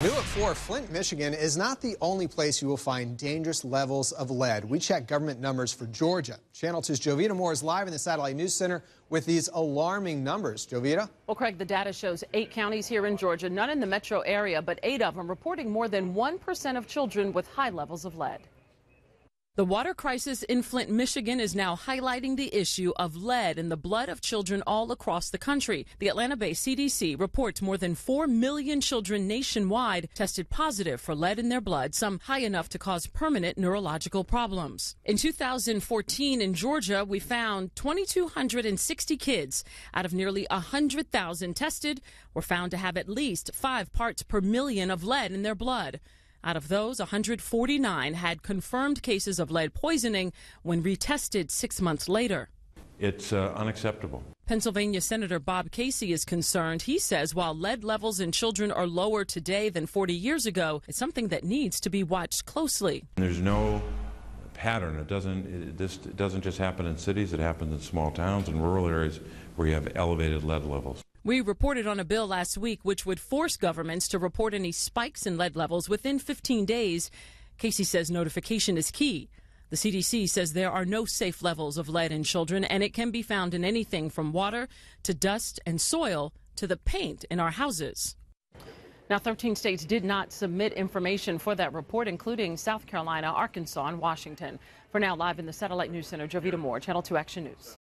New at 4, Flint, Michigan is not the only place you will find dangerous levels of lead. We check government numbers for Georgia. Channel 2's Jovita Moore is live in the Satellite News Center with these alarming numbers. Jovita? Well, Craig, the data shows eight counties here in Georgia, none in the metro area, but eight of them reporting more than 1% of children with high levels of lead. The water crisis in Flint, Michigan is now highlighting the issue of lead in the blood of children all across the country. The Atlanta based CDC reports more than 4 million children nationwide tested positive for lead in their blood, some high enough to cause permanent neurological problems. In 2014 in Georgia, we found 2,260 kids out of nearly 100,000 tested were found to have at least five parts per million of lead in their blood. Out of those, 149 had confirmed cases of lead poisoning when retested six months later. It's uh, unacceptable. Pennsylvania Senator Bob Casey is concerned. He says while lead levels in children are lower today than 40 years ago, it's something that needs to be watched closely. There's no pattern. It doesn't, it, this, it doesn't just happen in cities, it happens in small towns and rural areas where you have elevated lead levels. We reported on a bill last week which would force governments to report any spikes in lead levels within 15 days. Casey says notification is key. The CDC says there are no safe levels of lead in children, and it can be found in anything from water to dust and soil to the paint in our houses. Now, 13 states did not submit information for that report, including South Carolina, Arkansas, and Washington. For now, live in the Satellite News Center, Jovita Moore, Channel 2 Action News.